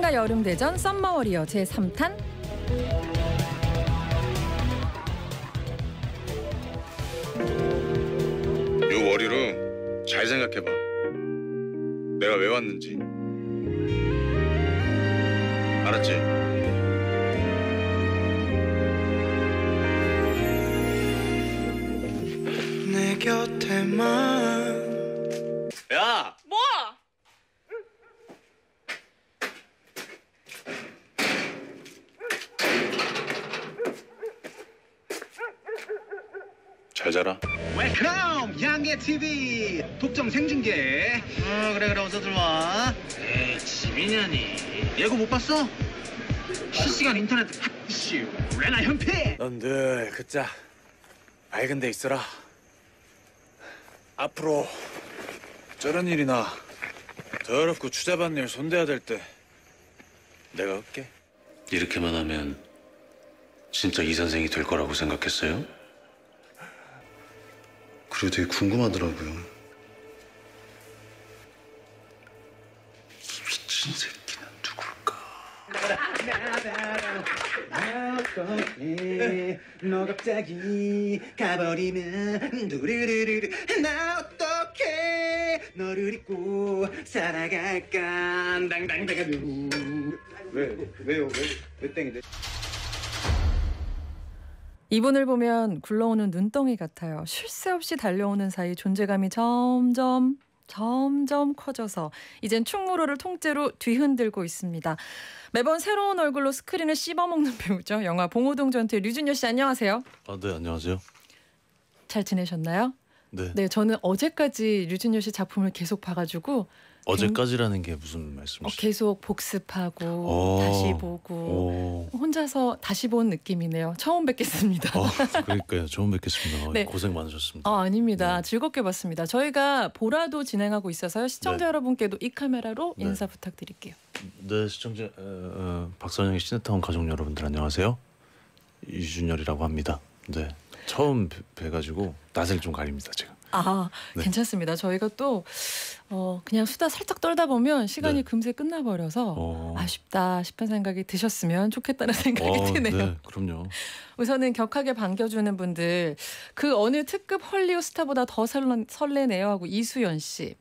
한강과 여름 대전 썸머워리어 제3탄 요 월요로 잘 생각해봐 내가 왜 왔는지 알았지? 곁에만 TV 독점 생중계 어 그래 그래 어서 들어와 에이 지민현이 예고 못 봤어? 실시간 인터넷 핫이슈 레나 현패 넌들 그자 밝은 데 있어라 앞으로 저런 일이나 더럽고 추잡한 일 손대야 될 때 내가 할게 이렇게만 하면 진짜 이 선생이 될 거라고 생각했어요? 그리고 되게 궁금하더라고요. 미친 새끼는 누굴까? 너 갑자기 가버리면 두르르르 나 어떡해 너를 잊고 살아갈까 당당당한 왜 왜요 왜왜 땡인데 이분을 보면 굴러오는 눈덩이 같아요. 쉴 새 없이 달려오는 사이 존재감이 점점 점점 커져서 이젠 충무로를 통째로 뒤흔들고 있습니다. 매번 새로운 얼굴로 스크린을 씹어먹는 배우죠. 영화 봉호동 전투의 류준열 씨 안녕하세요. 아, 네 안녕하세요. 잘 지내셨나요? 네. 네, 저는 어제까지 류진열 씨 작품을 계속 봐가지고 어제까지라는 게 무슨 말씀이시죠? 어, 계속 복습하고 오, 어. 다시 보고 오. 혼자서 다시 본 느낌이네요. 처음 뵙겠습니다. 어, 그러니까요. 처음 뵙겠습니다. 네. 고생 많으셨습니다. 아, 아닙니다. 네. 즐겁게 봤습니다. 저희가 보라도 진행하고 있어서요. 시청자 네. 여러분께도 이 카메라로 네. 인사 부탁드릴게요. 네, 시청자 어, 어, 박선영의 시네타운 가족 여러분들 안녕하세요. 이준열이라고 합니다. 네. 처음 뵈가지고 낯을 좀 가립니다 제가. 아 네. 괜찮습니다. 저희가 또 어, 그냥 수다 살짝 떨다 보면 시간이 네. 금세 끝나버려서 어... 아쉽다 싶은 생각이 드셨으면 좋겠다는 어, 생각이 어, 드네요. 네, 그럼요. 우선은 격하게 반겨주는 분들 그 어느 특급 헐리우 스타보다 더 설레, 설레네요 하고 이수연 씨.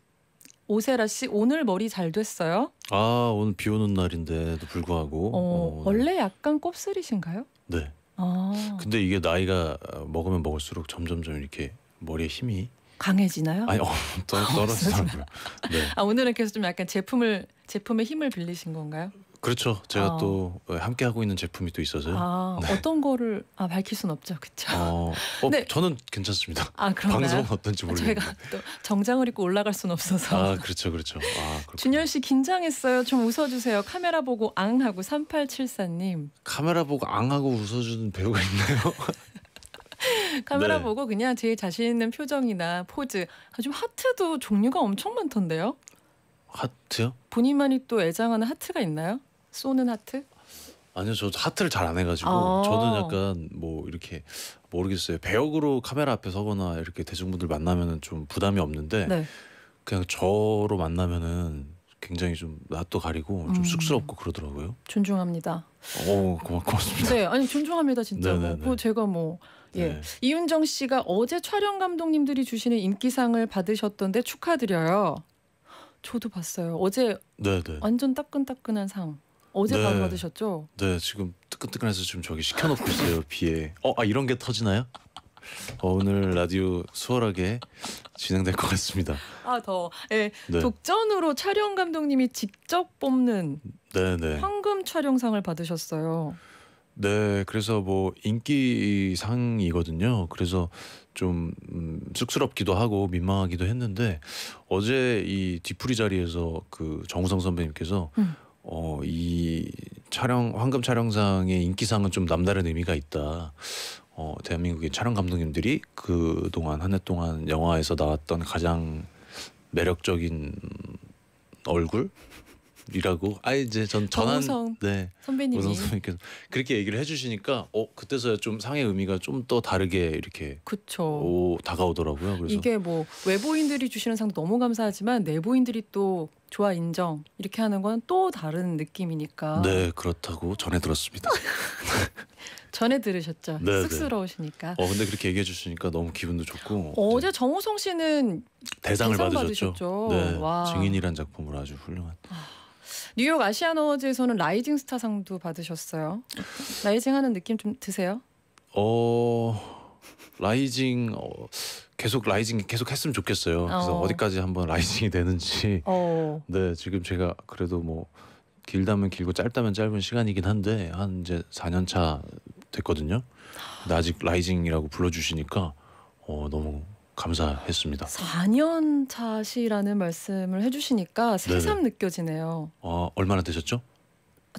오세라 씨 오늘 머리 잘 됐어요? 아 오늘 비 오는 날인데도 불구하고 어, 어, 네. 원래 약간 곱슬이신가요? 네. 아. 근데 이게 나이가 어, 먹으면 먹을수록 점점점 이렇게 머리에 힘이 강해지나요? 아니 어, 떨, 떨어지더라고요. 네. 아 오늘은 계속 좀 약간 제품을 제품의 힘을 빌리신 건가요? 그렇죠. 제가 어. 또 함께 하고 있는 제품이 또 있어서요. 아, 네. 어떤 거를 아, 밝힐 순 없죠, 그렇죠. 어, 어, 네. 저는 괜찮습니다. 아, 방송 어떤지 아, 모르겠는데. 제가 또 정장을 입고 올라갈 순 없어서. 아, 그렇죠, 그렇죠. 아, 준열 씨 긴장했어요. 좀 웃어주세요. 카메라 보고 앙 하고 3874님. 카메라 보고 앙 하고 웃어주는 배우가 있나요? 카메라 네. 보고 그냥 제 자신 있는 표정이나 포즈. 아, 좀 하트도 종류가 엄청 많던데요. 하트요? 본인만이 또 애장하는 하트가 있나요? 쏘는 하트? 아니요, 저 하트를 잘 안 해가지고 아. 저는 약간 뭐 이렇게 모르겠어요. 배역으로 카메라 앞에 서거나 이렇게 대중분들 만나면은 좀 부담이 없는데 네. 그냥 저로 만나면은 굉장히 좀 낯도 가리고 좀 음. 쑥스럽고 그러더라고요. 존중합니다. 어, 고맙습니다. 네, 아니 존중합니다 진짜. 네네네. 네, 뭐, 뭐 네. 제가 뭐 예. 네. 이윤정 씨가 어제 촬영 감독님들이 주시는 인기상을 받으셨던데 축하드려요. 저도 봤어요. 어제 네네. 네. 완전 따끈따끈한 상. 어젯밤 네. 받으셨죠? 네, 지금 뜨끈뜨끈해서 지금 저기 시켜놓고 있어요 비에. 어, 아 이런 게 터지나요? 어, 오늘 라디오 수월하게 진행될 것 같습니다. 아 더, 예, 네. 독전으로 촬영 감독님이 직접 뽑는 네네. 네. 황금 촬영상을 받으셨어요. 네, 그래서 뭐 인기 상이거든요. 그래서 좀 음, 쑥스럽기도 하고 민망하기도 했는데 어제 이 뒤풀이 자리에서 그 정우성 선배님께서 음. 어, 이 촬영 황금 촬영상의 인기상은 좀 남다른 의미가 있다. 어, 대한민국의 촬영 감독님들이 그 동안 한 해 동안 영화에서 나왔던 가장 매력적인 얼굴 이라고 아 이제 전 전한 성네선배님 선배님께서 그렇게 얘기를 해주시니까 어 그때서야 좀 상의 의미가 좀 더 다르게 이렇게 그쵸 오, 다가오더라고요 그래서 이게 뭐 외부인들이 주시는 상도 너무 감사하지만 내부인들이 또 좋아 인정 이렇게 하는 건 또 다른 느낌이니까 네 그렇다고 전해 들었습니다 전해 들으셨죠 네네. 네. 쑥스러우시니까 어 근데 그렇게 얘기해 주시니까 너무 기분도 좋고 어, 네. 어제 정우성 씨는 대상을, 대상 받으셨죠, 받으셨죠? 네, 증인이란 작품으로 아주 훌륭한 아... 뉴욕 아시안 어워즈에서는 라이징 스타상도 받으셨어요. 라이징 하는 느낌 좀 드세요? 어 라이징 어, 계속 라이징 계속 했으면 좋겠어요. 그래서 어. 디까지 한번 라이징이 되는지. 어. 네 지금 제가 그래도 뭐 길다면 길고 짧다면 짧은 시간이긴 한데 한 이제 4년 차 됐거든요. 근데 아직 라이징이라고 불러주시니까 어, 너무 감사했습니다. 4년 차시라는 말씀을 해주시니까 새삼 네네. 느껴지네요. 어, 얼마나 되셨죠?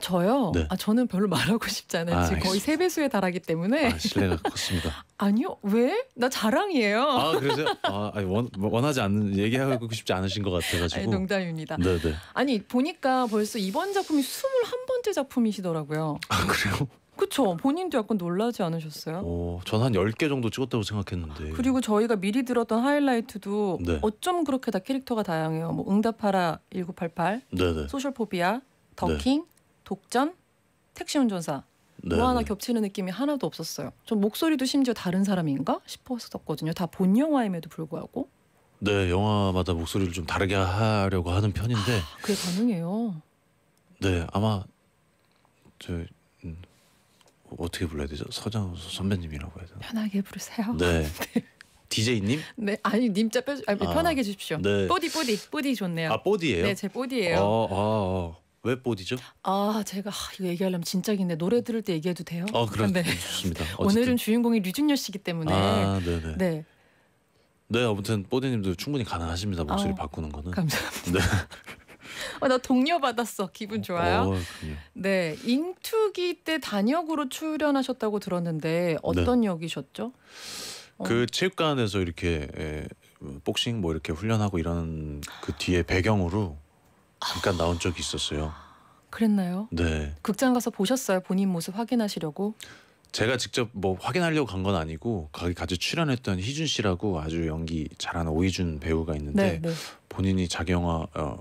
저요? 네. 아, 저는 별로 말하고 싶지 않아요. 아, 지금 거의 세 배수에 달하기 때문에. 아, 실례가 컸습니다. 아니요, 왜? 나 자랑이에요. 아, 그러세요? 아, 원, 원하지 않는 얘기하고 싶지 않으신 것 같아가지고. 아니, 농담입니다. 네, 네. 아니 보니까 벌써 이번 작품이 21번째 작품이시더라고요. 아, 그래요? 그렇죠 본인도 약간 놀라지 않으셨어요? 어, 전한 10개 정도 찍었다고 생각했는데. 그리고 저희가 미리 들었던 하이라이트도 네. 어쩜 그렇게 다 캐릭터가 다양해요. 뭐 응답하라 1988, 네네. 소셜포비아, 더킹, 네. 독전, 택시 운전사. 뭐 네. 뭐 하나 네. 겹치는 느낌이 하나도 없었어요. 전 목소리도 심지어 다른 사람인가 싶었었거든요. 다 본 영화임에도 불구하고. 네, 영화마다 목소리를 좀 다르게 하려고 하는 편인데. 아, 그게 가능해요. 네, 아마 저 음, 어떻게 불러야 되죠? 서장 선배님이라고 해야 되나? 편하게 부르세요. 네. 네. DJ님? 네, 아니 님자 빼 아니, 아, 편하게 주십시오. 네. 뽀디 뽀디 뽀디 좋네요. 아 뽀디예요? 네, 제 뽀디예요. 아, 아, 아. 왜 뽀디죠? 아 제가 이거 얘기하려면 진짜긴데 노래 들을 때 얘기해도 돼요? 아 그래, 네. 좋습니다. 어쨌든. 오늘은 주인공이 류준열 씨기 때문에 아, 네네. 네. 네. 네 아무튼 뽀디님도 충분히 가능하십니다 목소리 아, 바꾸는 거는. 감사합니다. 네. 어, 나 동료 받았어. 기분 좋아요. 어, 네, 잉투기 때 단역으로 출연하셨다고 들었는데 어떤 네. 역이셨죠? 어. 그 체육관에서 이렇게 에, 예, 뭐 복싱 뭐 이렇게 훈련하고 이런 그 뒤에 배경으로 잠깐 나온 적이 있었어요. 그랬나요? 네. 극장 가서 보셨어요? 본인 모습 확인하시려고? 제가 직접 뭐 확인하려고 간 건 아니고 거기 같이 출연했던 희준 씨라고 아주 연기 잘하는 오희준 배우가 있는데 네, 네. 본인이 자기 영화 어,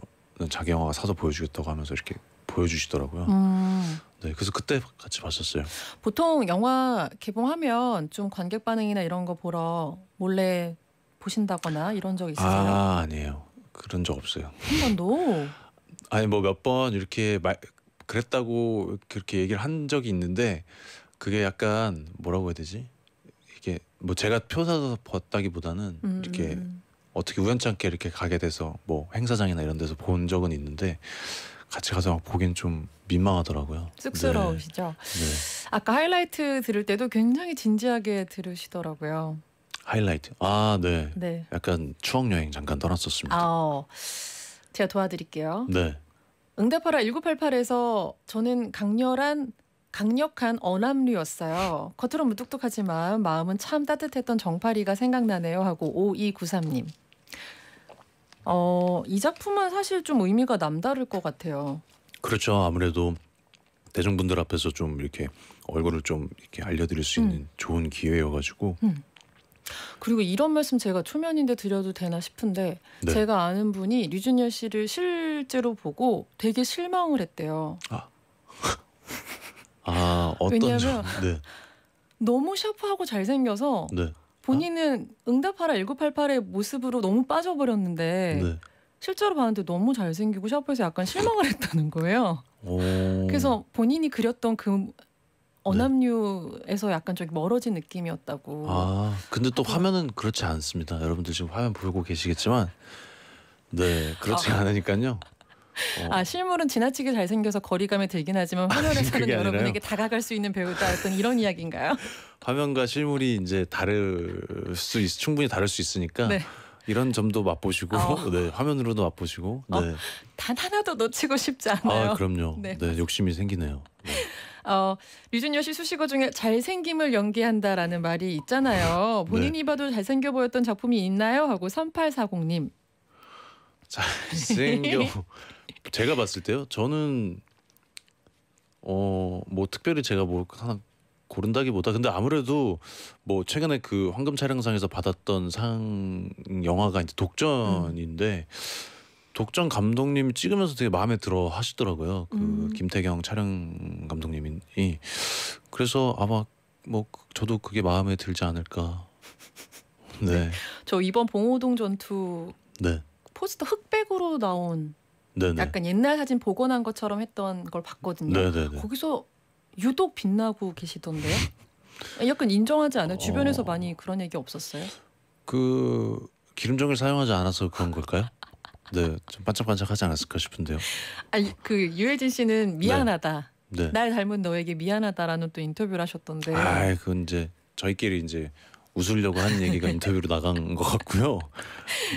자기 영화가 사서 보여주겠다고 하면서 이렇게 보여주시더라고요. 음. 네, 그래서 그때 같이 봤었어요. 보통 영화 개봉하면 좀 관객 반응이나 이런 거 보러 몰래 보신다거나 이런 적 있으세요? 아 아니에요. 그런 적 없어요. 한 번도? 아니 뭐 몇 번 이렇게 말 그랬다고 그렇게 얘기를 한 적이 있는데 그게 약간 뭐라고 해야 되지? 이게 뭐 제가 표 사서 봤다기보다는 음. 이렇게 어떻게 우연찮게 이렇게 가게 돼서 뭐 행사장이나 이런 데서 본 적은 있는데 같이 가서 보기엔 좀 민망하더라고요. 쑥스러우시죠? 네. 네. 아까 하이라이트 들을 때도 굉장히 진지하게 들으시더라고요. 하이라이트. 아, 네. 네. 약간 추억 여행 잠깐 떠났었습니다. 아, 어. 제가 도와드릴게요. 네. 응답하라 1988에서 저는 강렬한 강력한 어남류였어요. 겉으로 무뚝뚝하지만 마음은 참 따뜻했던 정파리가 생각나네요 하고 5293님. 어, 이 작품은 사실 좀 의미가 남다를 것 같아요. 그렇죠. 아무래도 대중분들 앞에서 좀 이렇게 얼굴을 좀 이렇게 알려드릴 수 음. 있는 음. 좋은 기회여가지고 음. 그리고 이런 말씀 제가 초면인데 드려도 되나 싶은데 네. 제가 아는 분이 류준열 씨를 실제로 보고 되게 실망을 했대요. 아, 아 어떤 왜냐하면 네. 너무 샤프하고 잘생겨서 네. 본인은 응답하라 1988의 모습으로 너무 빠져버렸는데 네. 실제로 봤는데 너무 잘생기고 샤프에서 약간 실망을 했다는 거예요. 오. 그래서 본인이 그렸던 그언남류에서 네. 약간 좀 멀어진 느낌이었다고. 아 근데 또 하고. 화면은 그렇지 않습니다. 여러분들 지금 화면 보고 계시겠지만 네 그렇지 아. 않으니까요. 어. 아 실물은 지나치게 잘생겨서 거리감이 들긴 하지만 화면에서는 아, 여러분에게 다가갈 수 있는 배우다 어떤 이런 이야기인가요? 화면과 실물이 이제 다를 수 있, 충분히 다를 수 있으니까 네. 이런 점도 맛보시고 어. 네, 화면으로도 맛보시고 어, 네. 어, 단 하나도 놓치고 싶지 아, 않아요. 아 그럼요. 네, 네 욕심이 생기네요. 네. 어, 류준열 씨 수식어 중에 잘생김을 연기한다라는 말이 있잖아요. 네. 본인이 봐도 잘생겨 보였던 작품이 있나요? 하고 3840님. 잘생겨 제가 봤을 때요. 저는 어뭐 특별히 제가 뭐 하나 고른다기보다 근데 아무래도 뭐 최근에 그 황금 촬영상에서 받았던 상 영화가 이제 독전인데 음. 독전 감독님 찍으면서 되게 마음에 들어 하시더라고요. 그 음. 김태경 촬영 감독님이 그래서 아마 뭐 저도 그게 마음에 들지 않을까. 네. 저 이번 봉오동 전투 네. 포스터 흑백으로 나온 네네. 약간 옛날 사진 복원한 것처럼 했던 걸 봤거든요. 네네네. 거기서 유독 빛나고 계시던데요. 약간 인정하지 않아요? 주변에서 어... 많이 그런 얘기 없었어요? 그 기름종을 사용하지 않아서 그런 걸까요? 네, 좀 반짝반짝하지 않았을까 싶은데요. 아그 유해진 씨는 네. 미안하다. 네. 네. 날 닮은 너에게 미안하다라는 또 인터뷰를 하셨던데. 아, 그건 이제 저희끼리 이제 웃으려고 한 얘기가 인터뷰로 나간 것 같고요.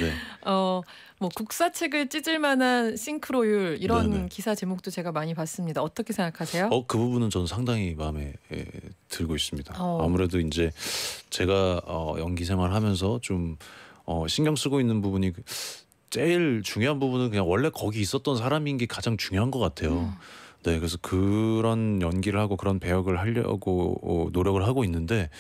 네. 어뭐 국사책을 찢을 만한 싱크로율 이런 네네. 기사 제목도 제가 많이 봤습니다. 어떻게 생각하세요? 어, 그 부분은 저는 상당히 마음에 예, 들고 있습니다. 어. 아무래도 이제 제가 어, 연기 생활하면서 좀 어, 신경 쓰고 있는 부분이 그 제일 중요한 부분은 그냥 원래 거기 있었던 사람인 게 가장 중요한 것 같아요. 음. 네, 그래서 그런 연기를 하고 그런 배역을 하려고 어, 노력을 하고 있는데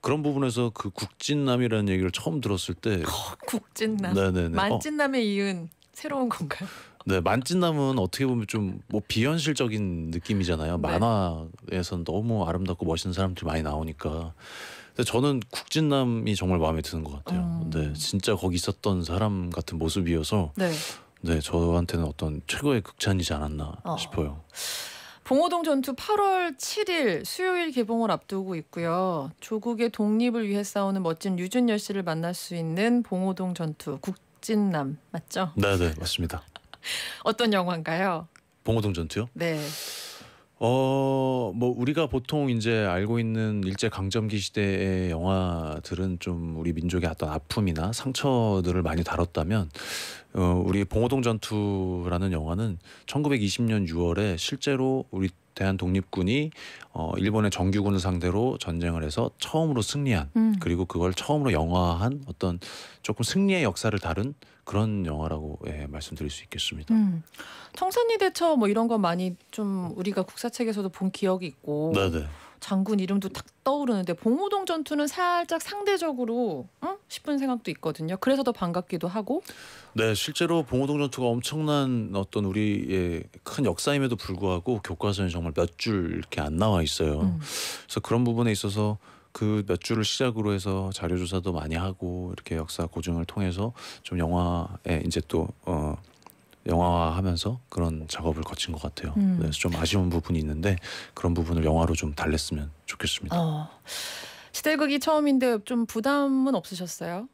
그런 부분에서 그 국진남이라는 얘기를 처음 들었을 때 어, 국진남, 네네네. 만진남에 어. 이은 새로운 건가요? 네, 만찢남은 어떻게 보면 좀 뭐 비현실적인 느낌이잖아요. 네. 만화에선 너무 아름답고 멋있는 사람들이 많이 나오니까. 근데 저는 국진남이 정말 마음에 드는 것 같아요. 음. 네, 진짜 거기 있었던 사람 같은 모습이어서 네. 네, 저한테는 어떤 최고의 극찬이지 않았나 어. 싶어요. 봉오동 전투 8월 7일 수요일 개봉을 앞두고 있고요. 조국의 독립을 위해 싸우는 멋진 유준열 씨를 만날 수 있는 봉오동 전투 국진남 맞죠? 네, 네, 맞습니다. 어떤 영화인가요? 봉오동 전투요? 네. 어, 뭐 우리가 보통 이제 알고 있는 일제 강점기 시대의 영화들은 좀 우리 민족의 어떤 아픔이나 상처들을 많이 다뤘다면 어, 우리 봉오동 전투라는 영화는 1920년 6월에 실제로 우리 대한 독립군이 어, 일본의 정규군을 상대로 전쟁을 해서 처음으로 승리한 음. 그리고 그걸 처음으로 영화한 어떤 조금 승리의 역사를 다룬 그런 영화라고 예, 말씀드릴 수 있겠습니다. 음. 청산리 대처 뭐 이런 거 많이 좀 우리가 국사책에서도 본 기억이 있고. 네네. 네. 장군 이름도 탁 떠오르는데 봉오동 전투는 살짝 상대적으로 응? 싶은 생각도 있거든요. 그래서 더 반갑기도 하고. 네, 실제로 봉오동 전투가 엄청난 어떤 우리의 큰 역사임에도 불구하고 교과서에 정말 몇 줄 이렇게 안 나와 있어요. 음. 그래서 그런 부분에 있어서 그 몇 줄을 시작으로 해서 자료 조사도 많이 하고 이렇게 역사 고증을 통해서 좀 영화에 이제 또 어. 영화화하면서 그런 작업을 거친 것 같아요. 음. 네, 그래서 좀 아쉬운 부분이 있는데 그런 부분을 영화로 좀 달랬으면 좋겠습니다. 어. 시대극이 처음인데 좀 부담은 없으셨어요?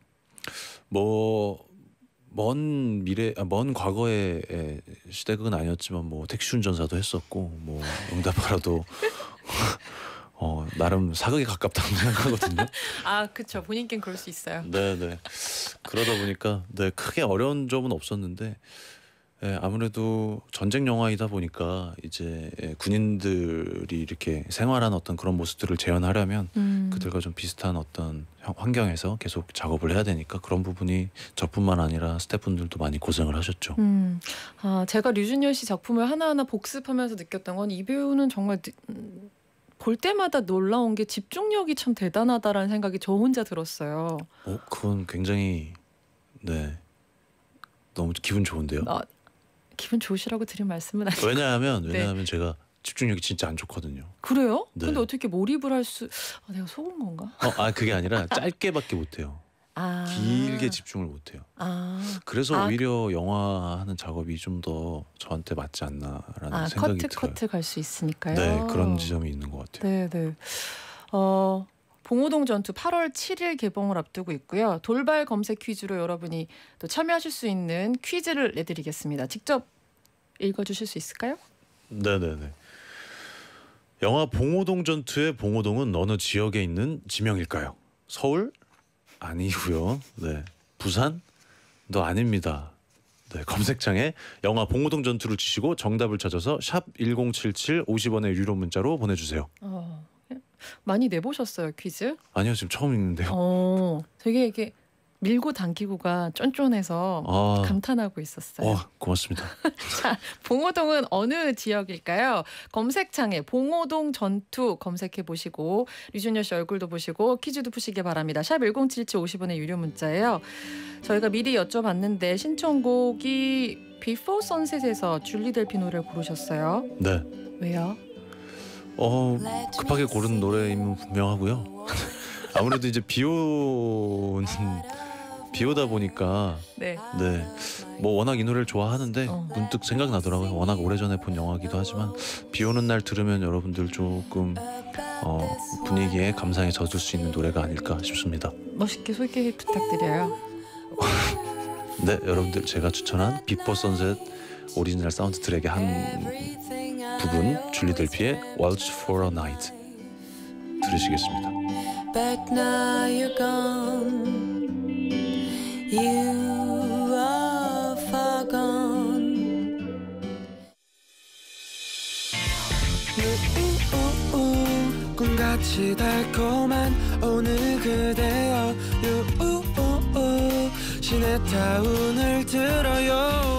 뭐. 먼 미래, 아, 먼 과거의 시대극은 아니었지만 뭐 택시 운전사도 했었고 뭐 응답하라도 어, 나름 사극에 가깝다고 생각하거든요. 아, 그렇죠. 본인께는 그럴 수 있어요. 네, 네. 그러다 보니까 네 크게 어려운 점은 없었는데 예, 아무래도 전쟁 영화이다 보니까 이제 예, 군인들이 이렇게 생활한 어떤 그런 모습들을 재현하려면 음. 그들과 좀 비슷한 어떤 환경에서 계속 작업을 해야 되니까 그런 부분이 저뿐만 아니라 스태프분들도 많이 고생을 하셨죠. 음. 아, 제가 류준열 씨 작품을 하나하나 복습하면서 느꼈던 건 이 배우는 정말 음, 볼 때마다 놀라운 게 집중력이 참 대단하다라는 생각이 저 혼자 들었어요. 어, 그건 굉장히 네 너무 기분 좋은데요. 아, 기분 좋으시라고 드린 말씀은 아니고 왜냐하면 네. 왜냐하면 네. 제가 집중력이 진짜 안 좋거든요. 그래요? 네. 근데 어떻게 몰입을 할 수? 아, 내가 속은 건가? 어, 아 그게 아니라 짧게밖에 못해요. 아. 길게 집중을 못해요. 아. 그래서 아. 오히려 영화 하는 작업이 좀 더 저한테 맞지 않나라는 아, 생각이 커트, 들어요. 커트 커트 갈 수 있으니까요. 네 그런 지점이 있는 것 같아요. 네네. 네. 어 봉오동 전투 8월 7일 개봉을 앞두고 있고요. 돌발 검색 퀴즈로 여러분이 또 참여하실 수 있는 퀴즈를 내드리겠습니다. 직접 읽어주실 수 있을까요? 네네네. 영화 봉오동 전투의 봉오동은 어느 지역에 있는 지명일까요? 서울? 아니고요. 네. 부산도 아닙니다. 네, 검색창에 영화 봉오동 전투를 치시고 정답을 찾아서 샵 1077 50원의 유료 문자로 보내주세요. 어. 많이 내보셨어요 퀴즈? 아니요 지금 처음 읽는데요. 어, 되게 이게 밀고 당기고가 쫀쫀해서 아. 감탄하고 있었어요. 와, 고맙습니다. 자, 봉호동은 어느 지역일까요? 검색창에 봉호동 전투 검색해 보시고 류준열 씨 얼굴도 보시고 퀴즈도 푸시기 바랍니다. 샵1077 50원의 유료 문자예요. 저희가 미리 여쭤봤는데 신청곡이 비포 선셋에서 줄리 델피노를 고르셨어요. 네. 왜요? 어 급하게 고른 노래임은 분명하고요. 아무래도 이제 비오는 비오다 보니까 네. 네. 뭐 워낙 이 노래를 좋아하는데 어. 문득 생각나더라고요. 워낙 오래전에 본 영화기도 하지만 비 오는 날 들으면 여러분들 조금 어, 분위기에 감상에 젖을 수 있는 노래가 아닐까 싶습니다. 멋있게 소개 부탁드려요. 네, 여러분들 제가 추천한 비포 선셋 오리지널 사운드 트랙의 한 부분 줄리델피의 Waltz for a Night 들으시겠습니다. But now you're gone. You are far gone. 유우우우 꿈같이 달콤한 오늘 그대여 유우우우 신의 타운을 들어요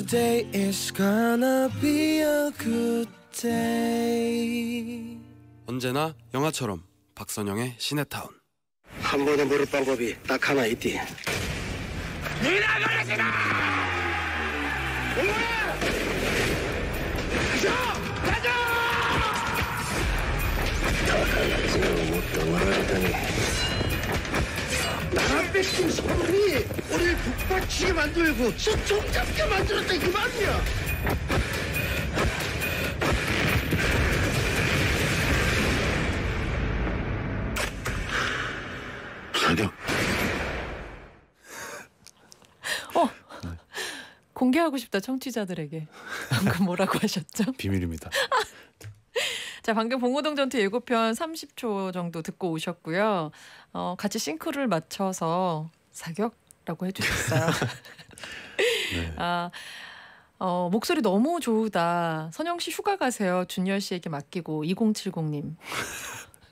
Today is gonna be a good day. 언제나 영화처럼 박선영의 시네타운. 한 번에 모를 방법이 딱 하나 있디. 미나가라시다! 가자! 가자! 다가지못 도망가다니. 나라 뺏긴 소리! 우리를 북받치게 만들고 저종잡게 만들었다 그 말이야. 사격. 어. 공개하고 싶다 청취자들에게 방금 뭐라고 하셨죠? 비밀입니다. 자 방금 봉호동 전투 예고편 30초 정도 듣고 오셨고요. 어, 같이 싱크를 맞춰서 사격 라고 해주셨어요. 네. 아, 어, 목소리 너무 좋으다. 선영 씨 휴가 가세요. 준열 씨에게 맡기고 2070님.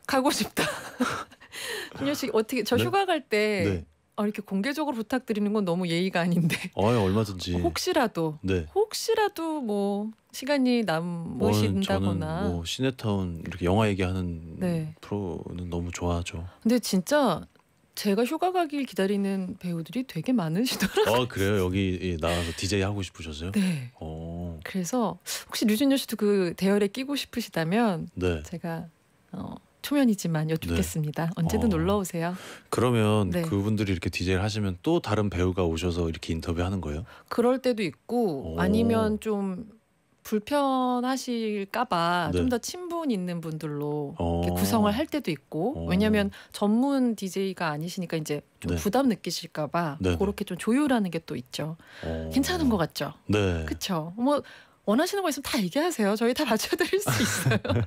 가고 싶다. 준열 씨 어떻게 저 네? 휴가 갈때 네. 아, 이렇게 공개적으로 부탁드리는 건 너무 예의가 아닌데. 어, 얼마든지. 혹시라도 네. 혹시라도 뭐 시간이 남으신다거나. 뭐 시네타운 이렇게 영화 얘기하는 네. 프로는 너무 좋아하죠. 근데 진짜 제가 휴가 가길 기다리는 배우들이 되게 많으시더라고요. 아 그래요? 여기 예, 나가서 DJ 하고 싶으셨어요? 네. 오. 어. 그래서 혹시 류준열 씨도 그 대열에 끼고 싶으시다면 네. 제가 어, 초면이지만 여쭙겠습니다. 네. 언제든 어. 놀러 오세요. 그러면 네. 그분들이 이렇게 DJ를 하시면 또 다른 배우가 오셔서 이렇게 인터뷰하는 거예요? 그럴 때도 있고 오. 아니면 좀 불편하실까봐 네. 좀더 친분 있는 분들로 어. 구성을 할 때도 있고 어. 왜냐하면 전문 DJ가 아니시니까 이제 좀 네. 부담 느끼실까봐 네, 네. 그렇게 좀 조율하는 게 또 있죠. 어. 괜찮은 것 같죠. 네. 그렇죠. 뭐 원하시는 거 있으면 다 얘기하세요. 저희 다 맞춰드릴 수 있어요. 네.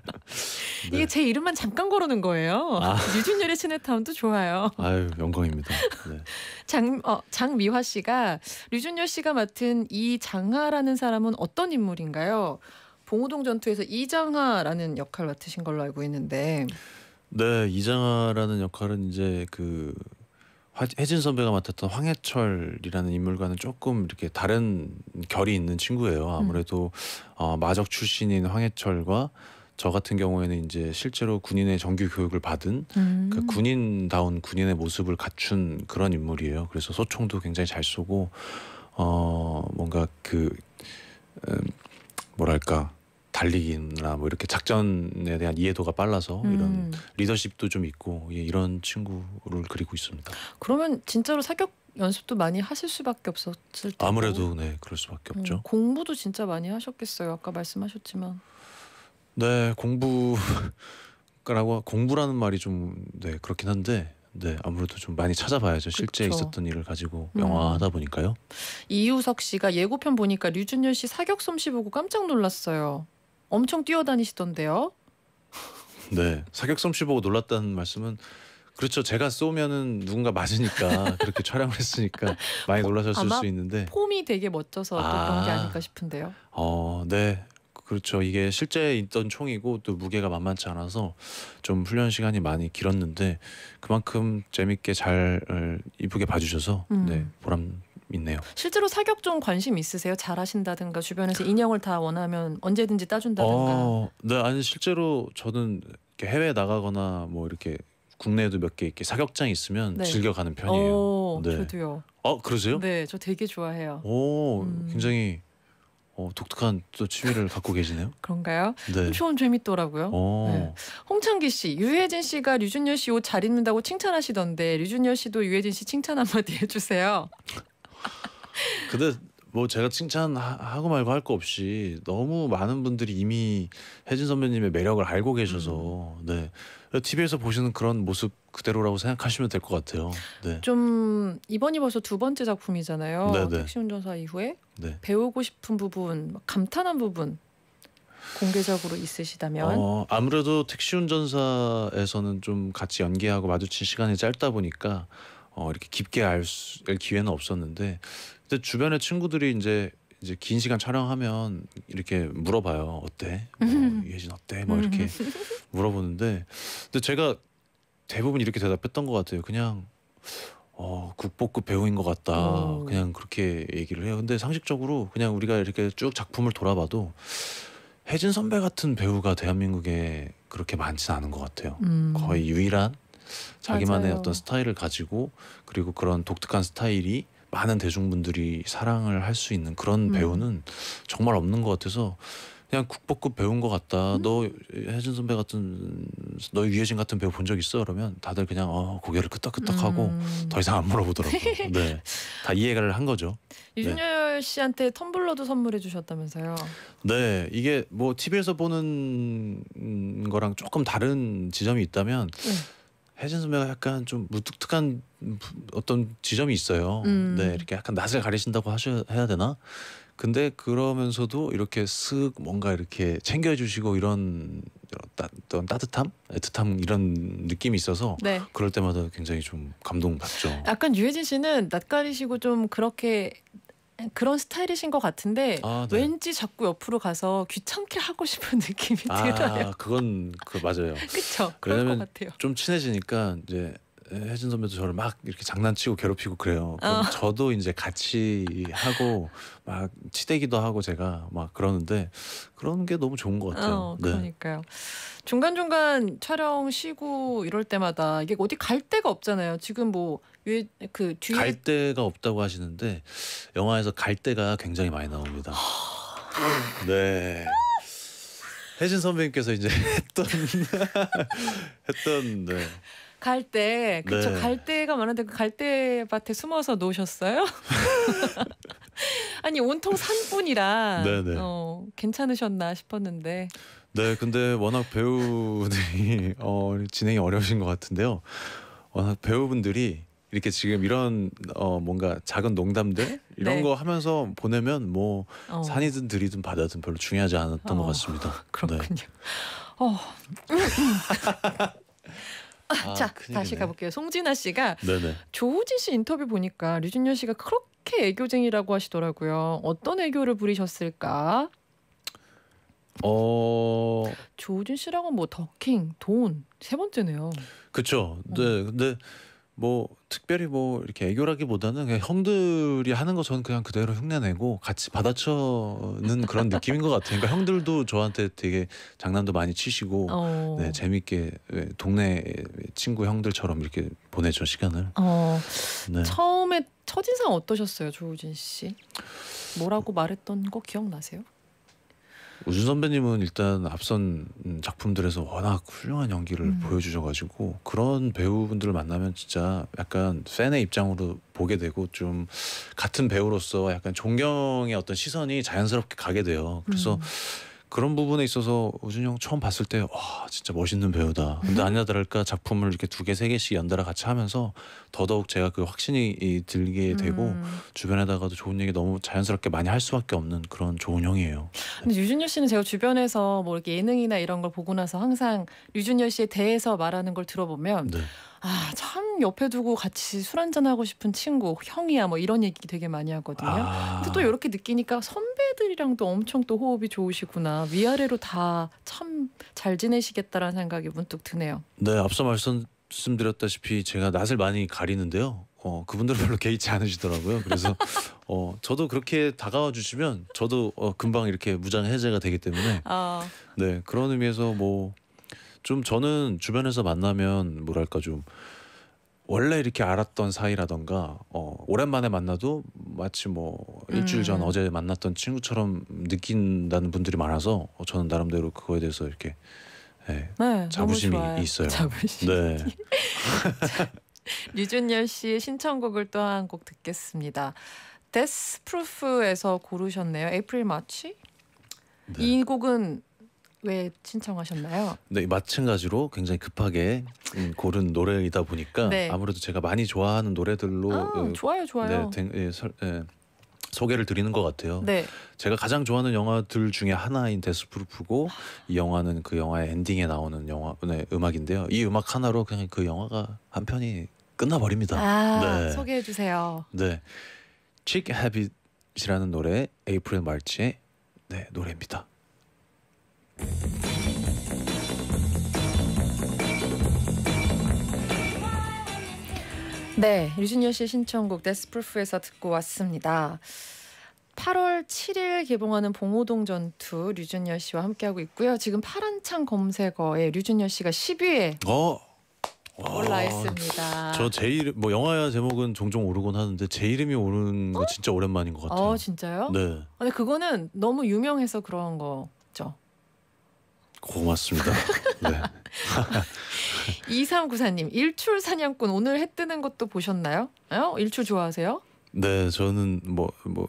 이게 제 이름만 잠깐 거르는 거예요. 아. 유준열의 시네타운도 좋아요. 아유 영광입니다. 네. 장 어, 장미화 씨가 류준열 씨가 맡은 이 장하라는 사람은 어떤 인물인가요? 봉우동 전투에서 이장하라는 역할 맡으신 걸로 알고 있는데. 네, 이장하라는 역할은 이제 그 혜진 선배가 맡았던 황해철이라는 인물과는 조금 이렇게 다른 결이 있는 친구예요. 음. 아무래도 음. 어, 마적 출신인 황해철과 저 같은 경우에는 이제 실제로 군인의 정규 교육을 받은 그 음. 그 군인다운 군인의 모습을 갖춘 그런 인물이에요. 그래서 소총도 굉장히 잘 쏘고 어 뭔가 그 음, 뭐랄까 달리기나 뭐 이렇게 작전에 대한 이해도가 빨라서 음. 이런 리더십도 좀 있고 예, 이런 친구를 그리고 있습니다. 그러면 진짜로 사격 연습도 많이 하실 수밖에 없었을 테고 아무래도 네 그럴 수밖에 음, 없죠. 음, 공부도 진짜 많이 하셨겠어요. 아까 말씀하셨지만 네 공부라고 공부라는 말이 좀네 그렇긴 한데 네 아무래도 좀 많이 찾아봐야죠 실제 그쵸. 있었던 일을 가지고 음. 영화하다 음. 보니까요 이우석 씨가 예고편 보니까 류준열 씨 사격 솜씨 보고 깜짝 놀랐어요 엄청 뛰어다니시던데요. 네, 사격 솜씨 보고 놀랐다는 말씀은 그렇죠. 제가 쏘면은 누군가 맞으니까 그렇게 촬영을 했으니까 많이 어, 놀라셨을 수 있는데 폼이 되게 멋져서 아, 그런 게 아. 아닐까 싶은데요. 어, 네. 그렇죠. 이게 실제 있던 총이고 또 무게가 만만치 않아서 좀 훈련 시간이 많이 길었는데 그만큼 재밌게 잘 어, 이쁘게 봐주셔서 네, 음. 네 보람 있네요. 실제로 사격 좀 관심 있으세요? 잘하신다든가 주변에서 인형을 다 원하면 언제든지 따준다든가. 어, 네, 아니 실제로 저는 해외 나가거나 뭐 이렇게 국내에도 몇 개 이렇게 사격장 있으면 네. 즐겨 가는 편이에요. 오, 네. 저도요. 아 그러세요? 네, 저 되게 좋아해요. 오, 음. 굉장히 어, 독특한 또 취미를 갖고 계시네요. 그런가요? 네. 좀 재밌더라고요. 네. 홍창기 씨, 유해진 씨가 류준열 씨 옷 잘 입는다고 칭찬하시던데 류준열 씨도 유해진 씨 칭찬 한마디 해주세요. 근데 뭐 제가 칭찬하고 말고 할 거 없이 너무 많은 분들이 이미 혜진 선배님의 매력을 알고 계셔서 음. 네 TV에서 보시는 그런 모습 그대로라고 생각하시면 될 것 같아요. 네. 좀 이번이 벌써 두 번째 작품이잖아요. 네네. 네. 택시 운전사 이후에 네. 배우고 싶은 부분, 감탄한 부분 공개적으로 있으시다면 어, 아무래도 택시 운전사에서는 좀 같이 연기하고 마주친 시간이 짧다 보니까 어, 이렇게 깊게 알, 수, 기회는 없었는데 근데 주변의 친구들이 이제 이제 긴 시간 촬영하면 이렇게 물어봐요. 어때? 뭐 음. 예진 어때? 뭐 이렇게 음. 물어보는데 근데 제가 대부분 이렇게 대답했던 것 같아요. 그냥 어, 국보급 배우인 것 같다. 오. 어. 그냥 그렇게 얘기를 해요. 근데 상식적으로 그냥 우리가 이렇게 쭉 작품을 돌아봐도 혜진 선배 같은 배우가 대한민국에 그렇게 많지는 않은 것 같아요. 음. 거의 유일한 자기만의 맞아요. 어떤 스타일을 가지고 그리고 그런 독특한 스타일이 많은 대중분들이 사랑을 할 수 있는 그런 음. 배우는 정말 없는 것 같아서 그냥 국보급 배운 것 같다. 음. 너 혜진 선배 같은 너 유해진 같은 배우 본 적 있어? 그러면 다들 그냥 어, 고개를 끄덕끄덕하고 음. 더 이상 안 물어보더라고. 네, 다 이해를 한 거죠. 네. 유준열 네. 씨한테 텀블러도 선물해 주셨다면서요? 네, 이게 뭐 TV에서 보는 거랑 조금 다른 지점이 있다면. 네. 혜진 선배가 약간 좀 무뚝뚝한 어떤 지점이 있어요. 음. 네, 이렇게 약간 낯을 가리신다고 하셔 해야 되나? 근데 그러면서도 이렇게 쓱 뭔가 이렇게 챙겨주시고 이런 따, 어떤 따뜻함, 애틋함 이런 느낌이 있어서 네. 그럴 때마다 굉장히 좀 감동받죠. 약간 유해진 씨는 낯가리시고 좀 그렇게 그런 스타일이신 것 같은데 아, 네. 왠지 자꾸 옆으로 가서 귀찮게 하고 싶은 느낌이 아, 들어요. 그건 그 맞아요. 그렇죠. 그러면 좀 친해지니까 이제 혜진 선배도 저를 막 이렇게 장난치고 괴롭히고 그래요. 어. 저도 이제 같이 하고 막 치대기도 하고 제가 막 그러는데 그런 게 너무 좋은 것 같아요. 어, 네. 그러니까요. 네. 중간 중간 촬영 쉬고 이럴 때마다 이게 어디 갈 데가 없잖아요. 지금 뭐 왜그 뒤에 갈 데가 없다고 하시는데 영화에서 갈 데가 굉장히 많이 나옵니다. 아. 네. 혜진 선배님께서 이제 했던 했던 네. 갈때 그쵸 네. 갈대가 많은데 그 갈대밭에 숨어서 노셨어요 아니 온통 산뿐이라 네네. 네. 어, 괜찮으셨나 싶었는데 네 근데 워낙 배우들이 어, 진행이 어려우신 것 같은데요 워낙 배우분들이 이렇게 지금 이런 어 뭔가 작은 농담들 이런 네. 거 하면서 보내면 뭐 어. 산이든 들이든 바다든 별로 중요하지 않았던 어. 것 같습니다. 그렇군요. 네. 어. 아, 자 큰일이네. 다시 가볼게요. 송진아 씨가 네네. 조우진 씨 인터뷰 보니까 류준열 씨가 그렇게 애교쟁이라고 하시더라고요. 어떤 애교를 부리셨을까? 어 조우진 씨랑은 뭐 더킹 돈 세 번째네요. 그렇죠. 네, 어. 근데 뭐 특별히 뭐 이렇게 애교라기보다는 그냥 형들이 하는 거 저는 그냥 그대로 흉내내고 같이 받아쳐는 그런 느낌인 것 같아요. 그러니까 형들도 저한테 되게 장난도 많이 치시고 어. 네, 재밌게 네, 동네 친구 형들처럼 이렇게 보내죠 시간을. 어. 네. 처음에 첫인상 어떠셨어요, 조우진 씨? 뭐라고 말했던 거 기억나세요? 우준 선배님은 일단 앞선 작품들에서 워낙 훌륭한 연기를 음. 보여주셔가지고 그런 배우분들을 만나면 진짜 약간 팬의 입장으로 보게 되고 좀 같은 배우로서 약간 존경의 어떤 시선이 자연스럽게 가게 돼요. 그래서 음. 그런 부분에 있어서 우준이 형 처음 봤을 때 와 진짜 멋있는 배우다. 근데 아니다랄까 작품을 이렇게 두 개 세 개씩 연달아 같이 하면서 더더욱 제가 그 확신이 들게 되고 음. 주변에다가도 좋은 얘기 너무 자연스럽게 많이 할 수밖에 없는 그런 좋은 형이에요. 근데 유준열 씨는 제가 주변에서 뭐 이렇게 예능이나 이런 걸 보고 나서 항상 유준열 씨에 대해서 말하는 걸 들어보면 네. 아, 참 옆에 두고 같이 술 한잔 하고 싶은 친구, 형이야 뭐 이런 얘기 되게 많이 하거든요. 아. 근데 또 이렇게 느끼니까 선배들이랑도 엄청 또 호흡이 좋으시구나. 위아래로 다 참 잘 지내시겠다라는 생각이 문득 드네요. 네, 앞서 말씀드렸다시피 제가 낯을 많이 가리는데요. 어, 그분들은 별로 개의치 않으시더라고요. 그래서 어, 저도 그렇게 다가와 주시면 저도 어, 금방 이렇게 무장 해제가 되기 때문에 어. 네, 그런 의미에서 뭐좀 저는 주변에서 만나면 뭐랄까 좀 원래 이렇게 알았던 사이라던가 어, 오랜만에 만나도 마치 뭐 일주일 전 음. 어제 만났던 친구처럼 느낀다는 분들이 많아서 어, 저는 나름대로 그거에 대해서 이렇게 예, 네, 네 자부심이 있어요. 자부심. 네. 류준열 씨의 신청곡을 또한곡 듣겠습니다. 데스 프루프에서 고르셨네요. 에프릴 마치. 네. 이 곡은 왜 신청하셨나요? 네, 마찬가지로 굉장히 급하게 음, 고른 노래이다 보니까 네. 아무래도 제가 많이 좋아하는 노래들로 아, 어, 좋아요, 좋아요. 네, 댕, 예, 설, 예, 소개를 드리는 것 같아요. 네. 제가 가장 좋아하는 영화들 중에 하나인 데스프루프고 이 영화는 그 영화의 엔딩에 나오는 영화 네, 음악인데요. 이 음악 하나로 그냥 그 영화가 한 편이 끝나버립니다. 아, 네. 소개해 주세요. 네, 칙 헤빗이라는 노래 에이프릴 말치의 네, 노래입니다. 네, 유진여 씨 신청곡 데스프루프에서 듣고 왔습니다. 8월 7일 개봉하는 봉오동 전투 류준열 씨와 함께하고 있고요. 지금 파란창 검색어에 류준열 씨가 10위에 어. 올라 있습니다. 아, 저제 이름 뭐 영화 제목은 종종 오르곤 하는데 제 이름이 오르는 거 진짜 오랜만인 것 같아요. 어, 진짜요? 네. 근데 그거는 너무 유명해서 그런 거 고맙습니다. 네. 2394님 일출 사냥꾼 오늘 해 뜨는 것도 보셨나요? 어? 일출 좋아하세요? 네, 저는 뭐뭐 뭐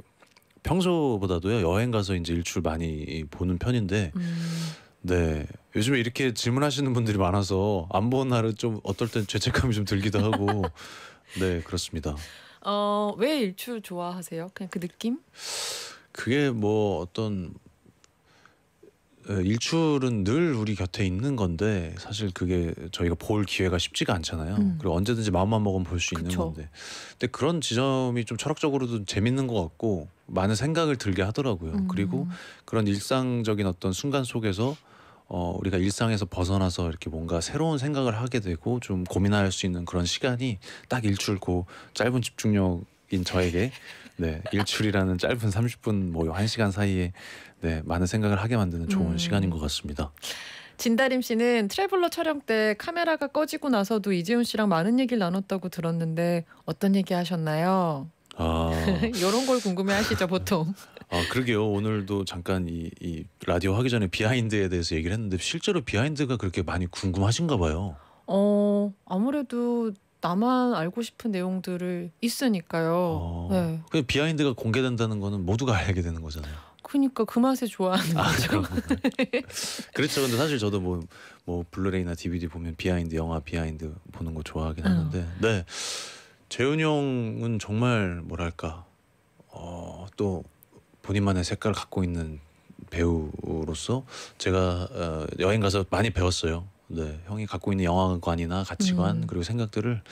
평소보다도요 여행 가서 이제 일출 많이 보는 편인데 음. 네 요즘에 이렇게 질문하시는 분들이 많아서 안본 날은 좀 어떨 땐 죄책감이 좀 들기도 하고 네 그렇습니다. 어왜 일출 좋아하세요? 그냥 그 느낌? 그게 뭐 어떤 어, 일출은 늘 우리 곁에 있는 건데 사실 그게 저희가 볼 기회가 쉽지가 않잖아요. 음. 그리고 언제든지 마음만 먹으면 볼 수 있는 건데. 근데 그런 지점이 좀 철학적으로도 재밌는 것 같고 많은 생각을 들게 하더라고요. 음. 그리고 그런 일상적인 어떤 순간 속에서 어, 우리가 일상에서 벗어나서 이렇게 뭔가 새로운 생각을 하게 되고 좀 고민할 수 있는 그런 시간이 딱 일출 고 짧은 집중력인 저에게 네 일출이라는 짧은 30분 뭐 1시간 사이에 네, 많은 생각을 하게 만드는 좋은 음. 시간인 것 같습니다. 진다림 씨는 트래블러 촬영 때 카메라가 꺼지고 나서도 이재훈 씨랑 많은 얘기를 나눴다고 들었는데 어떤 얘기 하셨나요? 아, 이런 걸 궁금해 하시죠 보통. 아 그러게요. 오늘도 잠깐 이, 이 라디오 하기 전에 비하인드에 대해서 얘기를 했는데 실제로 비하인드가 그렇게 많이 궁금하신가 봐요. 어 아무래도 나만 알고 싶은 내용들을 있으니까요. 어, 네. 그 비하인드가 공개된다는 거는 모두가 알게 되는 거잖아요. 그니까 러그 맛에 좋아하는 아, 거죠. 그렇죠. 근데 사실 저도 뭐, 뭐 블루레이나 DVD 보면 비하인드 영화 비하인드 보는 거 좋아하긴 어. 하는데 네재훈 형은 정말 뭐랄까 어, 또 본인만의 색깔을 갖고 있는 배우로서 제가 어, 여행 가서 많이 배웠어요. 네, 형이 갖고 있는 영화관이나 가치관 음. 그리고 생각들을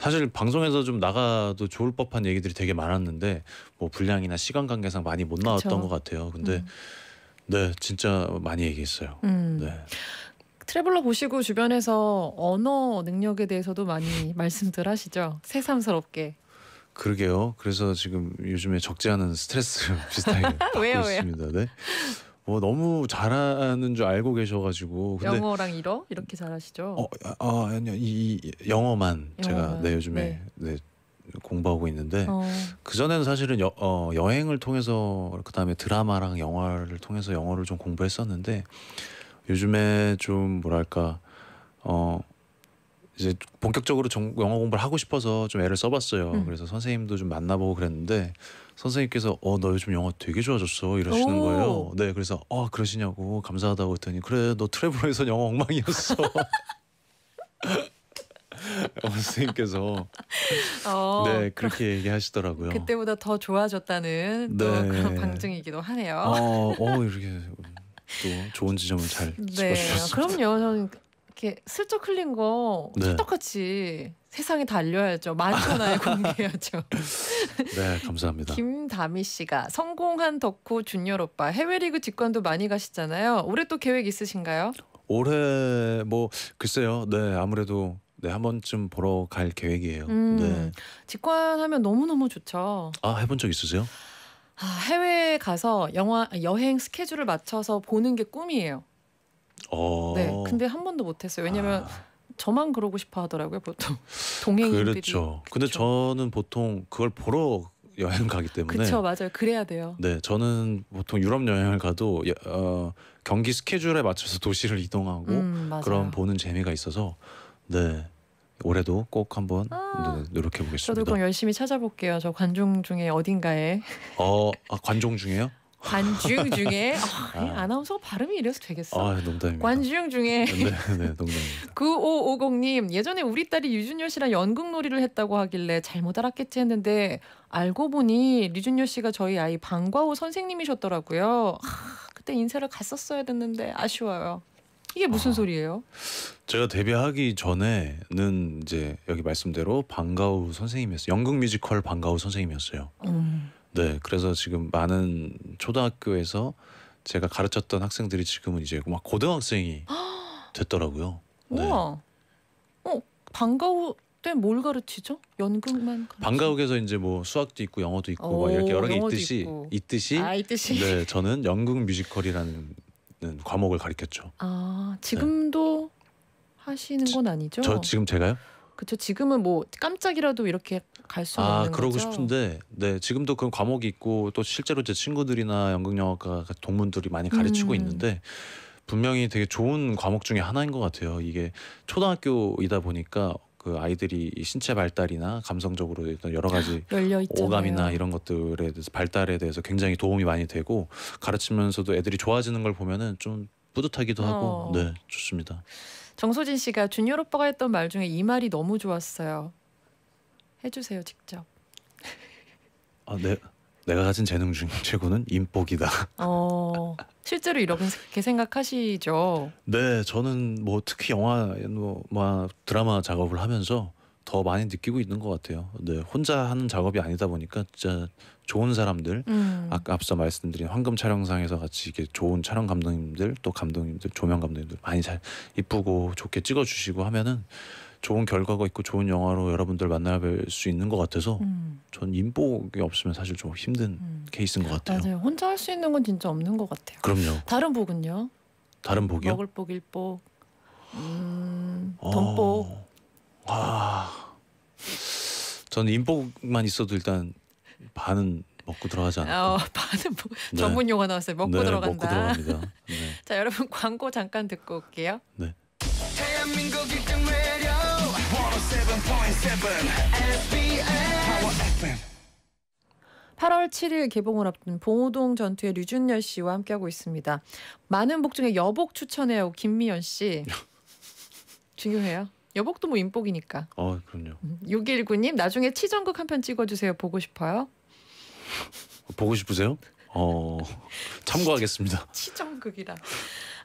사실 방송에서 좀 나가도 좋을 법한 얘기들이 되게 많았는데 뭐 분량이나 시간 관계상 많이 못 나왔던 그쵸? 것 같아요. 근데 음. 네 진짜 많이 얘기했어요. 음. 네. 트래블러 보시고 주변에서 언어 능력에 대해서도 많이 말씀들 하시죠. 새삼스럽게. 그러게요. 그래서 지금 요즘에 적지 않은 스트레스 비슷하게 받고 왜요, 있습니다. 네. 뭐 너무 잘하는 줄 알고 계셔가지고 근데 영어랑 일어 이렇게 잘하시죠? 어, 아, 아 아니요 이, 이 영어만, 제가 네 요즘에 네. 네 공부하고 있는데 어. 그 전에는 사실은 여, 어, 여행을 통해서 그 다음에 드라마랑 영화를 통해서 영어를 좀 공부했었는데 요즘에 좀 뭐랄까 어 이제 본격적으로 정, 영어 공부를 하고 싶어서 좀 애를 써봤어요. 음. 그래서 선생님도 좀 만나보고 그랬는데 선생님께서 어 너 요즘 영어 되게 좋아졌어 이러시는 오. 거예요. 네 그래서 어 그러시냐고 감사하다고 했더니 그래 너 트래블에서 영어 엉망이었어. 선생님께서 어, 네 그렇게 그럼, 얘기하시더라고요. 그때보다 더 좋아졌다는 네. 그런 방증이기도 하네요. 어, 어 이렇게 또 좋은 지점을 잘 짚어주셨습니다. 네, 그럼요. 저는 이렇게 슬쩍 흘린 거 네. 찰떡같이 세상에 달려야죠. 많잖아요. 공개해야죠. 네, 감사합니다. 김다미 씨가 성공한 덕후 준열 오빠 해외리그 직관도 많이 가시잖아요. 올해 또 계획 있으신가요? 올해 뭐 글쎄요. 네, 아무래도 네, 한 번쯤 보러 갈 계획이에요. 음, 네. 직관하면 너무너무 좋죠. 아, 해본 적 있으세요? 아, 해외에 가서 영화 여행 스케줄을 맞춰서 보는 게 꿈이에요. 어. 네. 근데 한 번도 못 했어요. 왜냐면 아. 저만 그러고 싶어 하더라고요, 보통. 동행인들이. 그렇죠. 근데 저는 보통 그걸 보러 여행 가기 때문에 그렇죠 맞아요 그래야 돼요 네 저는 보통 유럽 여행을 가도 어, 경기 스케줄에 맞춰서 도시를 이동하고 음, 그런 보는 재미가 있어서 네 올해도 꼭 한번 아 네, 노력해 보겠습니다 저도 열심히 찾아볼게요 저 관종 중에 어딘가에 어 아, 관종 중에요 관중 중에 아, 아. 나운서 가 발음이 이래서 되겠어. 아, 농담입니다. 관중 중에 네, 네, 네 농담입니다. 9550님 예전에 우리 딸이 유준열 씨랑 연극놀이를 했다고 하길래 잘못 알았겠지 했는데 알고 보니 류준열 씨가 저희 아이 방과후 선생님이셨더라고요. 아, 그때 인사를 갔었어야 됐는데 아쉬워요. 이게 무슨 아, 소리예요? 제가 데뷔하기 전에는 이제 여기 말씀대로 방과후 선생님이었어요. 연극 뮤지컬 방과후 선생님이었어요. 음. 네, 그래서 지금 많은 초등학교에서 제가 가르쳤던 학생들이 지금은 이제 막 고등학생이 됐더라고요. 네. 우와. 어 방과후 때 뭘 가르치죠? 연극만 가르치죠? 방과후에서 이제 뭐 수학도 있고 영어도 있고 오, 막 이렇게 여러 개 있듯이 있고. 있듯이 아, 있듯이 네 저는 연극 뮤지컬이라는 과목을 가르쳤죠. 아 네. 지금도 네. 하시는 건 아니죠? 저 지금 제가요? 그렇죠. 지금은 뭐 깜짝이라도 이렇게 갈수 아, 없는 거죠. 아 그러고 싶은데 네 지금도 그런 과목이 있고 또 실제로 제 친구들이나 연극영화과 동문들이 많이 음. 가르치고 음. 있는데 분명히 되게 좋은 과목 중에 하나인 것 같아요. 이게 초등학교이다 보니까 그 아이들이 신체 발달이나 감성적으로 어떤 여러 가지 아, 오감이나 이런 것들에 대해서 발달에 대해서 굉장히 도움이 많이 되고 가르치면서도 애들이 좋아지는 걸 보면은 좀 뿌듯하기도 하고 어. 네 좋습니다. 정소진 씨가 준열 오빠가 했던 말 중에 이 말이 너무 좋았어요. 해주세요 직접. 아 네. 내가 가진 재능 중 최고는 인복이다. 어, 실제로 이렇게 생각하시죠? 네, 저는 뭐 특히 영화, 뭐, 뭐 드라마 작업을 하면서 더 많이 느끼고 있는 것 같아요. 네, 혼자 하는 작업이 아니다 보니까 진짜 좋은 사람들, 음. 아까 앞서 말씀드린 황금 촬영상에서 같이 이게 좋은 촬영 감독님들, 또 감독님들, 조명 감독님들 많이 잘 이쁘고 좋게 찍어주시고 하면은 좋은 결과가 있고 좋은 영화로 여러분들 만나뵐 수 있는 것 같아서 음. 전 인복이 없으면 사실 좀 힘든 음. 케이스인 것 같아요. 맞아요. 혼자 할 수 있는 건 진짜 없는 것 같아요. 그럼요. 다른 복은요? 다른 복이요? 먹을 복, 일복, 음, 어. 돈복. 아, 저 인복만 있어도 일단 반은 먹고 들어가지 않아요. 어, 반은 뭐, 네. 전문 용어 나왔어요. 먹고 네, 들어간다. 먹고 네. 자 여러분 광고 잠깐 듣고 올게요. 네. 대한민국 1등 8월 7일 개봉을 앞둔 봉호동 전투의 류준열 씨와 함께하고 있습니다. 많은 복 중에 여복 추천해요. 김미연 씨. 중요해요. 여복도 뭐 인복이니까. 어, 그럼요. 619님 음, 나중에 치정극 한 편 찍어주세요. 보고 싶어요. 보고 싶으세요? 어, 참고하겠습니다. 시정극이라.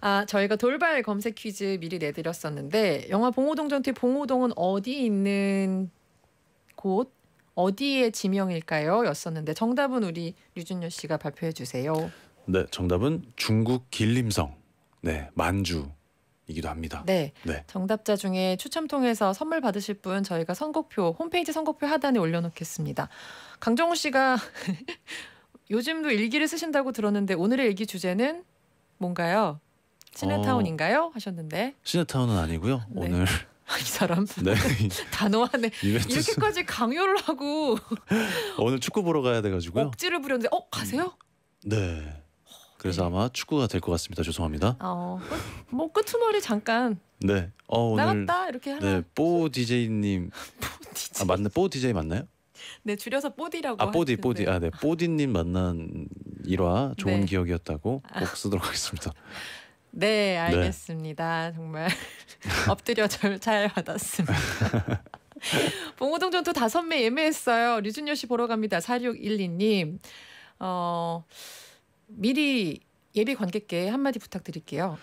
아, 저희가 돌발 검색 퀴즈 미리 내드렸었는데 영화 봉오동 전투의 봉오동은 어디 있는 곳? 어디의 지명일까요? 였었는데 정답은 우리 류준열 씨가 발표해 주세요. 네, 정답은 중국 길림성. 네, 만주. 이기도 합니다. 네. 네. 정답자 중에 추첨 통해서 선물 받으실 분 저희가 선곡표 홈페이지 선곡표 하단에 올려놓겠습니다. 강정우 씨가 요즘도 일기를 쓰신다고 들었는데 오늘의 일기 주제는 뭔가요? 시네타운인가요? 어. 하셨는데 시네타운은 아니고요. 네. 오늘 아, 이 사람 네. 단어 안에 이렇게까지 강요를 하고 오늘 축구 보러 가야 돼가지고 억지를 부렸는데 어 가세요? 음. 네. 그래서 네. 아마 축구가 될 것 같습니다. 죄송합니다. 어, 뭐끄머리 잠깐. 네. 어, 오늘 나갔다 이렇게 네, 하나. 네, 뽀 DJ님. 뽀 DJ. 아 맞네. 뽀 DJ 맞나요? 네, 줄여서 뽀디라고 아, 뽀디, 는데 뽀디. 아, 네. 뽀디님 만난 일화 좋은 네. 기억이었다고 아. 꼭 쓰도록 하겠습니다. 네, 네. 알겠습니다. 네. 정말 엎드려 절잘 받았습니다. 봉호동 전투 다섯 매 예매했어요. 류준열 씨 보러 갑니다. 4612님. 어, 미리 예비 관객께 한마디 부탁드릴게요.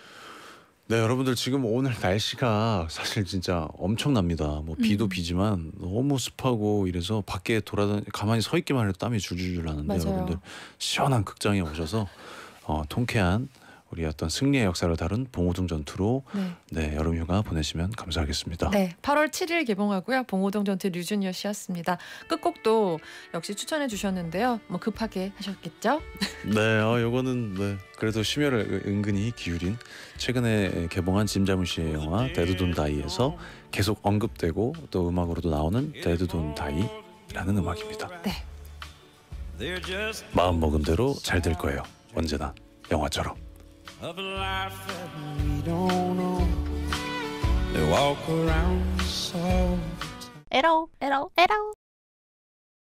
네, 여러분들 지금 오늘 날씨가 사실 진짜 엄청납니다. 뭐 비도 음. 비지만 너무 습하고 이래서 밖에 돌아다 가만히 서 있기만 해도 땀이 줄줄줄 나는데 맞아요. 여러분들 시원한 극장에 오셔서 어, 통쾌한 우리 어떤 승리의 역사를 다룬 봉오동 전투로 네. 네, 여름 휴가 보내시면 감사하겠습니다. 네, 8월 7일 개봉하고요. 봉오동 전투 류준여 씨였습니다. 끝곡도 역시 추천해 주셨는데요. 뭐 급하게 하셨겠죠? 네, 어, 요거는 네, 그래도 심혈을 은근히 기울인 최근에 개봉한 짐자문 씨의 영화 데드돈 다이에서 계속 언급되고 또 음악으로도 나오는 데드돈 다이라는 음악입니다. 네. 마음먹은 대로 잘 될 거예요. 언제나 영화처럼. of a life that we don't know. They walk around soft. It all, it all, it all.